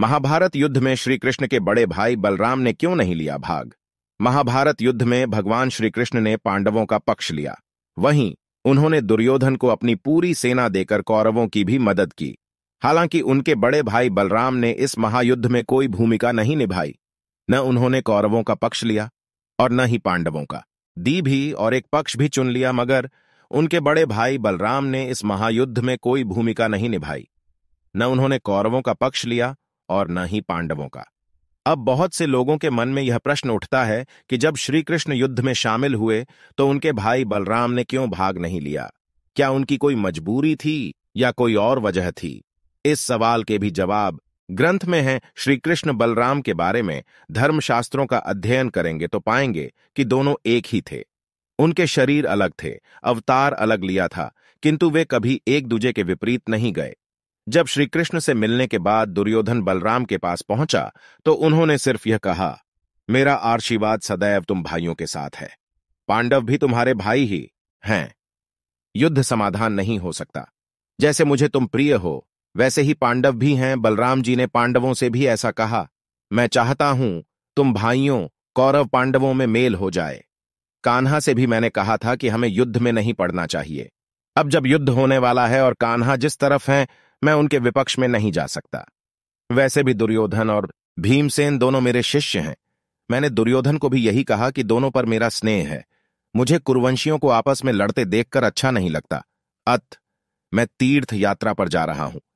महाभारत युद्ध में श्री कृष्ण के बड़े भाई बलराम ने क्यों नहीं लिया भाग महाभारत युद्ध में भगवान श्री कृष्ण ने पांडवों का पक्ष लिया वहीं उन्होंने दुर्योधन को अपनी पूरी सेना देकर कौरवों की भी मदद की हालांकि उनके बड़े भाई बलराम ने इस महायुद्ध में कोई भूमिका नहीं निभाई न उन्होंने कौरवों का पक्ष लिया और न ही पांडवों का दी भी और एक पक्ष भी चुन लिया मगर उनके बड़े भाई बलराम ने इस महायुद्ध में कोई भूमिका नहीं निभाई न उन्होंने कौरवों का पक्ष लिया और न ही पांडवों का अब बहुत से लोगों के मन में यह प्रश्न उठता है कि जब श्री कृष्ण युद्ध में शामिल हुए तो उनके भाई बलराम ने क्यों भाग नहीं लिया क्या उनकी कोई मजबूरी थी या कोई और वजह थी इस सवाल के भी जवाब ग्रंथ में है श्रीकृष्ण बलराम के बारे में धर्मशास्त्रों का अध्ययन करेंगे तो पाएंगे कि दोनों एक ही थे उनके शरीर अलग थे अवतार अलग लिया था किंतु वे कभी एक दूजे के विपरीत नहीं गए जब श्री कृष्ण से मिलने के बाद दुर्योधन बलराम के पास पहुंचा तो उन्होंने सिर्फ यह कहा मेरा आशीर्वाद सदैव तुम भाइयों के साथ है पांडव भी तुम्हारे भाई ही हैं युद्ध समाधान नहीं हो सकता जैसे मुझे तुम प्रिय हो वैसे ही पांडव भी हैं बलराम जी ने पांडवों से भी ऐसा कहा मैं चाहता हूं तुम भाइयों कौरव पांडवों में मेल हो जाए कान्हा से भी मैंने कहा था कि हमें युद्ध में नहीं पड़ना चाहिए अब जब युद्ध होने वाला है और कान्हा जिस तरफ हैं मैं उनके विपक्ष में नहीं जा सकता वैसे भी दुर्योधन और भीमसेन दोनों मेरे शिष्य हैं मैंने दुर्योधन को भी यही कहा कि दोनों पर मेरा स्नेह है मुझे कुरवंशियों को आपस में लड़ते देखकर अच्छा नहीं लगता अत मैं तीर्थ यात्रा पर जा रहा हूं